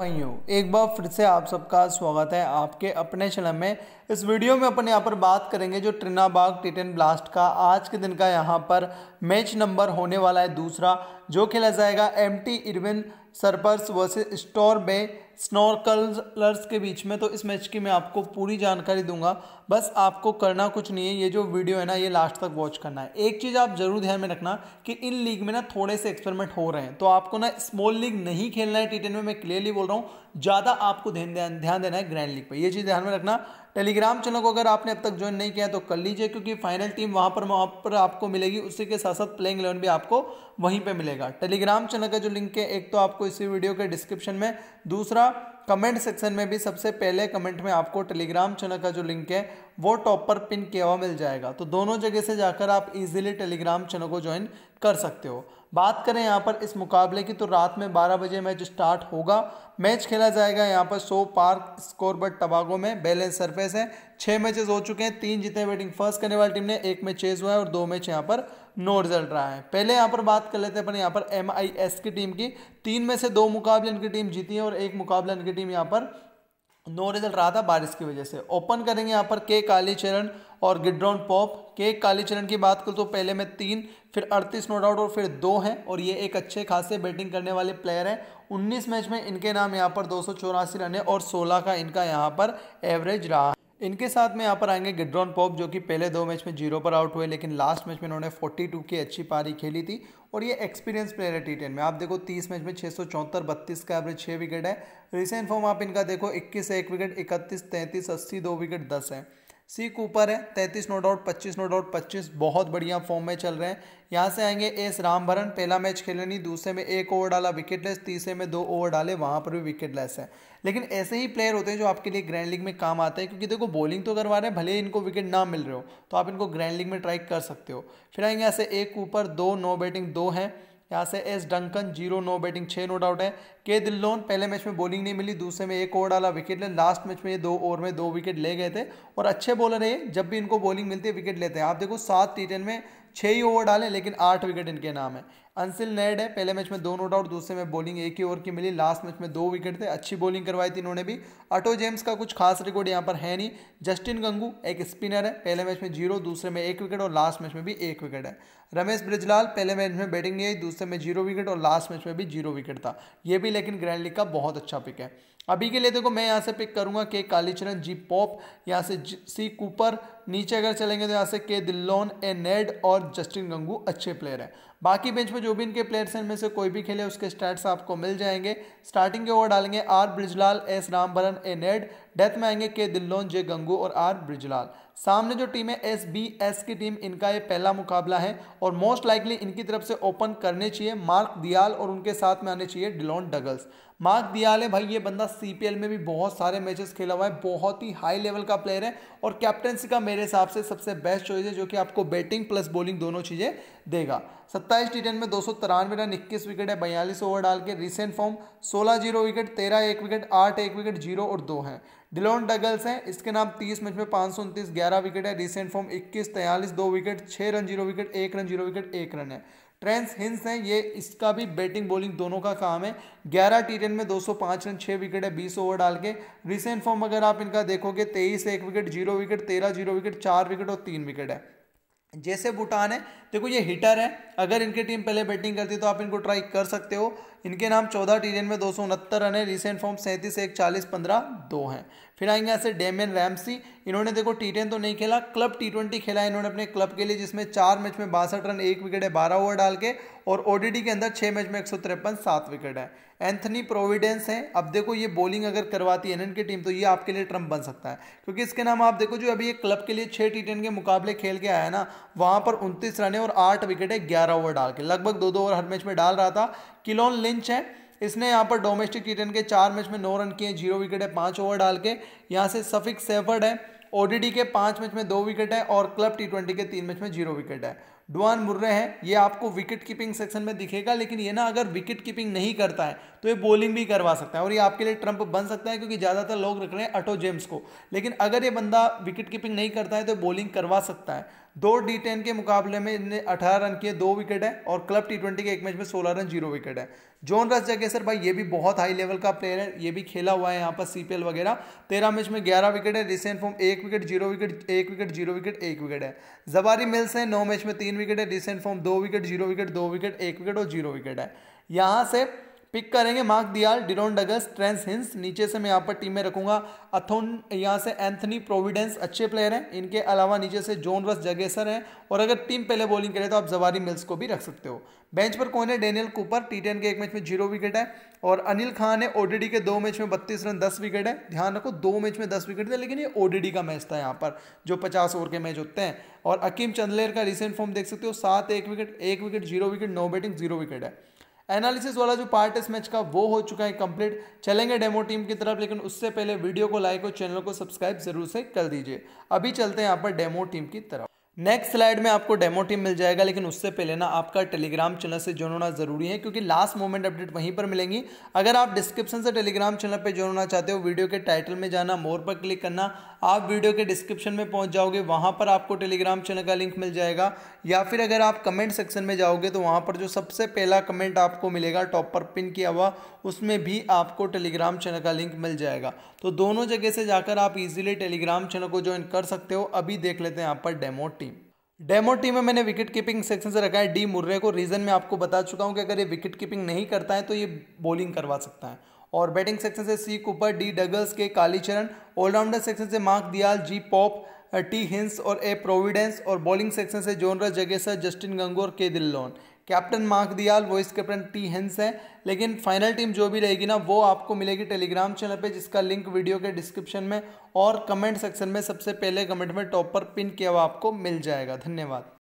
भाइयों एक बार फिर से आप सबका स्वागत है आपके अपने चैनल में इस वीडियो में अपन यहाँ पर बात करेंगे जो ट्रिनाबाग टिटन ब्लास्ट का आज के दिन का यहाँ पर मैच नंबर होने वाला है दूसरा जो खेला जाएगा एम टी इरविन सर्पर्स वर्सेज स्टोर में स्नॉर्कलर्स के बीच में तो इस मैच की मैं आपको पूरी जानकारी दूंगा बस आपको करना कुछ नहीं है ये जो वीडियो है ना ये लास्ट तक वॉच करना है एक चीज़ आप जरूर ध्यान में रखना कि इन लीग में ना थोड़े से एक्सपेरिमेंट हो रहे हैं तो आपको ना स्मॉल लीग नहीं खेलना है टी में मैं क्लियरली बोल रहा हूँ ज़्यादा आपको ध्यान ध्यान देना है ग्रैंड लीग पर यह चीज़ ध्यान में रखना टेलीग्राम चैनल को अगर आपने अब तक ज्वाइन नहीं किया है तो कर लीजिए क्योंकि फाइनल टीम वहाँ पर वहाँ पर आपको मिलेगी उसी के साथ साथ प्लेइंग इलेवन भी आपको वहीं पर मिलेगा टेलीग्राम चैनल का जो लिंक है एक तो आपको इसी वीडियो के डिस्क्रिप्शन में दूसरा कमेंट सेक्शन में भी सबसे पहले कमेंट में आपको टेलीग्राम चैनल का जो लिंक है वो टॉप पर पिन किया मिल जाएगा तो दोनों जगह से जाकर आप इजीली टेलीग्राम चैनल को ज्वाइन कर सकते हो बात करें यहाँ पर इस मुकाबले की तो रात में 12 बजे मैच स्टार्ट होगा मैच खेला जाएगा यहाँ पर सो पार्क स्कोरबर्ड टबागो में बैलेंस सरफेस है छः मैचेस हो चुके हैं तीन जीते बैटिंग फर्स्ट करने वाली टीम ने एक में चेज हुआ है और दो मैच यहाँ पर नो रिजल्ट रहा है पहले यहाँ पर बात कर लेते हैं अपन यहाँ पर एम की टीम की तीन में से दो मुकाबले इनकी टीम जीती है और एक मुकाबला इनकी टीम यहाँ पर नो रिजल्ट रहा था बारिश की वजह से ओपन करेंगे यहाँ पर के कालीचरण और गिड्रॉन पॉप के कालीचरण की बात करूँ तो पहले में तीन फिर अड़तीस नोट आउट और फिर दो हैं और ये एक अच्छे खासे बैटिंग करने वाले प्लेयर हैं उन्नीस मैच में इनके नाम यहाँ पर दो रन है और सोलह का इनका यहाँ पर एवरेज रहा इनके साथ में यहाँ पर आएंगे गिड्रॉन पॉप जो कि पहले दो मैच में जीरो पर आउट हुए लेकिन लास्ट मैच में इन्होंने 42 की अच्छी पारी खेली थी और ये एक्सपीरियंस प्लेयर है टी टेन में आप देखो 30 मैच में छः सौ चौहत्तर बत्तीस का एवरेज छः विकेट है रिसेंट फॉर्म आप इनका देखो इक्कीस है एक विकेट इकतीस तैंतीस अस्सी दो विकेट दस है सी ऊपर है तैंतीस नो डाउट पच्चीस नो डाउट पच्चीस बहुत बढ़िया फॉर्म में चल रहे हैं यहाँ से आएंगे एस रामभरन पहला मैच खेले नहीं दूसरे में एक ओवर डाला विकेट लेस तीसरे में दो ओवर डाले वहाँ पर भी विकेट लेस है लेकिन ऐसे ही प्लेयर होते हैं जो आपके लिए ग्रैंड लीग में काम आते हैं क्योंकि देखो बॉलिंग तो करवा रहे हैं भले ही इनको विकेट ना मिल रहे हो तो आप इनको ग्रैंड लीग में ट्राई कर सकते हो फिर आएंगे ऐसे एक ऊपर दो नो बैटिंग दो हैं यहाँ से S Duncan zero no batting छः नोट आउट है के दिल्लोन पहले मैच में बॉलिंग नहीं मिली दूसरे में एक ओवर डाला विकेट ले लास्ट मैच में ये दो ओवर में दो विकेट ले गए थे और अच्छे बॉलर है जब भी इनको बॉलिंग मिलती है विकेट लेते हैं आप देखो सात टी में छः ही ओवर डाले लेकिन आठ विकेट इनके नाम है अंसिल नेड है पहले मैच में दो नोट आउट दूसरे में बॉलिंग एक ही ओवर की मिली लास्ट मैच में दो विकेट थे अच्छी बॉलिंग करवाई थी इन्होंने भी अटो जेम्स का कुछ खास रिकॉर्ड यहाँ पर है नहीं जस्टिन गंगू एक स्पिनर है पहले मैच में जीरो दूसरे में एक विकेट और लास्ट मैच में भी एक विकेट है रमेश ब्रिजलाल पहले मैच में बैटिंग नहीं आई दूसरे में जीरो विकेट और लास्ट मैच में भी जीरो विकेट था ये भी लेकिन ग्रैंड लीग का बहुत अच्छा पिक है अभी के लिए देखो मैं यहाँ से पिक करूँगा के कालीचरण जी पॉप यहाँ से सी कूपर नीचे अगर चलेंगे तो यहाँ से के दिल्लोन ए नेड और जस्टिन गंगू अच्छे प्लेयर हैं बाकी बेंच में जो भी इनके प्लेयर्स हैं इनमें से कोई भी खेले उसके स्टैट्स आपको मिल जाएंगे स्टार्टिंग के ओवर डालेंगे R Bridgelal S Rambharan A Ned death में आएंगे के दिल्लोन जे गंगू और आर ब्रिजलाल सामने जो टीम है एस बी एस की टीम इनका ये पहला मुकाबला है और मोस्ट लाइकली इनकी तरफ से ओपन करने चाहिए मार्क दियाल और उनके साथ में आने चाहिए डिलोन डगल्स मार्क दियाल है भाई ये बंदा सी में भी बहुत सारे मैचेस खेला हुआ है बहुत ही हाई लेवल का प्लेयर है और कैप्टनसी का मेरे मेरे हिसाब से सबसे बेस्ट चॉइस है जो कि आपको बैटिंग प्लस बॉलिंग दोनों चीज़ें देगा सत्ताईस टी टेन में दो सौ तिरानवे रन इक्कीस विकेट है बयालीस ओवर डाल के रिसेंट फॉर्म सोलह जीरो विकेट तेरह एक विकेट आठ एक विकेट जीरो और दो हैं डिलोन डगल्स हैं इसके नाम तीस मैच में पाँच सौ उनतीस ग्यारह विकेट है रिसेंट फॉर्म इक्कीस तैंतालीस दो विकेट छः रन जीरो विकेट एक रन जीरो विकेट एक रन है ट्रेंस हिंस हैं ये इसका भी बैटिंग बॉलिंग दोनों का काम है ग्यारह टी में 205 रन 6 विकेट है बीस ओवर डाल के रिसेंट फॉर्म अगर आप इनका देखोगे तेईस एक विकेट जीरो विकेट तेरह जीरो विकेट चार विकेट और तीन विकेट है जैसे भूटान है देखो ये हिटर है अगर इनकी टीम पहले बैटिंग करती तो आप इनको ट्राई कर सकते हो इनके नाम चौदह टी में दो रन है रिसेंट फॉर्म सैंतीस एक चालीस पंद्रह दो हैं फिर आएंगे ऐसे डेमिन रैमसी इन्होंने देखो टी टेन तो नहीं खेला क्लब टी ट्वेंटी खेला इन्होंने अपने क्लब के लिए जिसमें चार मैच में बासठ रन एक विकेट है बारह ओवर डाल के और ओडीडी के अंदर छः मैच में एक सौ तिरपन सात विकेट है एंथनी प्रोविडेंस है अब देखो ये बॉलिंग अगर करवाती है एन की टीम तो ये आपके लिए ट्रम्प बन सकता है क्योंकि इसके नाम आप देखो जो अभी ये क्लब के लिए छः टी टेन के मुकाबले खेल के आया है ना वहाँ पर उनतीस रन है और आठ विकेट है ग्यारह ओवर डाल के लगभग दो दो ओवर हर मैच में डाल रहा था किलोन लिंच है इसने यहाँ पर डोमेस्टिक टी के चार मैच में नौ रन किए जीरो विकेट है पाँच ओवर डाल के यहाँ से सफिक सेफर्ड है ओडीडी के पाँच मैच में दो विकेट है और क्लब टी ट्वेंटी के तीन मैच में जीरो विकेट है डुआन मुर्रे हैं ये आपको विकेट कीपिंग सेक्शन में दिखेगा लेकिन ये ना अगर विकेट कीपिंग नहीं करता है तो ये बॉलिंग भी करवा सकता है और ये आपके लिए ट्रंप बन सकता है क्योंकि ज़्यादातर लोग रख रहे हैं अटो जेम्स को लेकिन अगर ये बंदा विकेट कीपिंग नहीं करता है तो बॉलिंग करवा सकता है दो डी टेन के मुकाबले में इनने अठारह रन किए दो विकेट है और क्लब टी ट्वेंटी के एक मैच में सोलह रन जीरो विकेट है जोन रस जगह सर भाई ये भी बहुत हाई लेवल का प्लेयर है ये भी खेला हुआ है यहाँ पर सीपीएल वगैरह तेरह मैच में ग्यारह विकेट है रिसेंट फॉर्म एक विकेट जीरो विकेट एक विकेट जीरो विकेट एक विकेट है जबारी मिल्स है नौ मैच में तीन विकेट है रिसेंट फॉर्म दो विकेट जीरो विकेट दो विकेट एक विकेट और जीरो विकेट है यहाँ से पिक करेंगे मार्क दियाल डिरोन डगस ट्रेंस हिंस नीचे से मैं यहाँ पर टीम में रखूंगा अथोन यहाँ से एंथनी प्रोविडेंस अच्छे प्लेयर हैं इनके अलावा नीचे से जोन रस जगेसर हैं और अगर टीम पहले बॉलिंग करे तो आप जवारी मिल्स को भी रख सकते हो बेंच पर कौन है डेनियल कूपर टी टेन के एक मैच में जीरो विकेट है और अनिल खान है ओडीडी के दो मैच में बत्तीस रन दस विकेट है ध्यान रखो दो मैच में दस विकेट थे लेकिन ये ओडीडी का मैच था यहाँ पर जो पचास ओवर के मैच होते हैं और अकीम चंदलेर का रिसेंट फॉर्म देख सकते हो सात एक विकेट एक विकेट जीरो विकेट नौ बैटिंग जीरो विकेट है एनालिसिस वाला जो पार्ट इस मैच का वो हो चुका है कंप्लीट चलेंगे डेमो टीम की तरफ लेकिन उससे पहले वीडियो को लाइक और चैनल को सब्सक्राइब जरूर से कर दीजिए अभी चलते हैं यहाँ पर डेमो टीम की तरफ नेक्स्ट स्लाइड में आपको डेमो टीम मिल जाएगा लेकिन उससे पहले ना आपका टेलीग्राम चैनल से ज्वाइन होना जरूरी है क्योंकि लास्ट मोमेंट अपडेट वहीं पर मिलेंगी अगर आप डिस्क्रिप्शन से टेलीग्राम चैनल पर ज्वाइन होना चाहते हो वीडियो के टाइटल में जाना मोर पर क्लिक करना आप वीडियो के डिस्क्रिप्शन में पहुंच जाओगे वहां पर आपको टेलीग्राम चैनल का लिंक मिल जाएगा या फिर अगर आप कमेंट सेक्शन में जाओगे तो वहाँ पर जो सबसे पहला कमेंट आपको मिलेगा टॉप पर पिन किया हुआ उसमें भी आपको टेलीग्राम चैनल का लिंक मिल जाएगा तो दोनों जगह से जाकर आप इजीली टेलीग्राम चैनल को ज्वाइन कर सकते हो अभी देख लेते हैं यहाँ पर डेमो टीम डेमो टीम में मैंने विकेट कीपिंग सेक्शन से रखा है डी मुर्रे को रीज़न मैं आपको बता चुका हूँ कि अगर ये विकेट कीपिंग नहीं करता है तो ये बॉलिंग करवा सकता है और बैटिंग सेक्शन से सी Cooper D Douglas K Kalicharan allrounder section से Mark Deyal G pop T Hinds और ए प्रोविडेंस और बॉलिंग सेक्शन से जोनरा जगेसर जस्टिन गंगोर K Dillon captain Mark Deyal vice captain T Hinds है लेकिन फाइनल टीम जो भी रहेगी ना वो आपको मिलेगी टेलीग्राम चैनल पे जिसका लिंक वीडियो के डिस्क्रिप्शन में और कमेंट सेक्शन में सबसे पहले कमेंट में टॉप पर पिन किया हुआ आपको मिल जाएगा धन्यवाद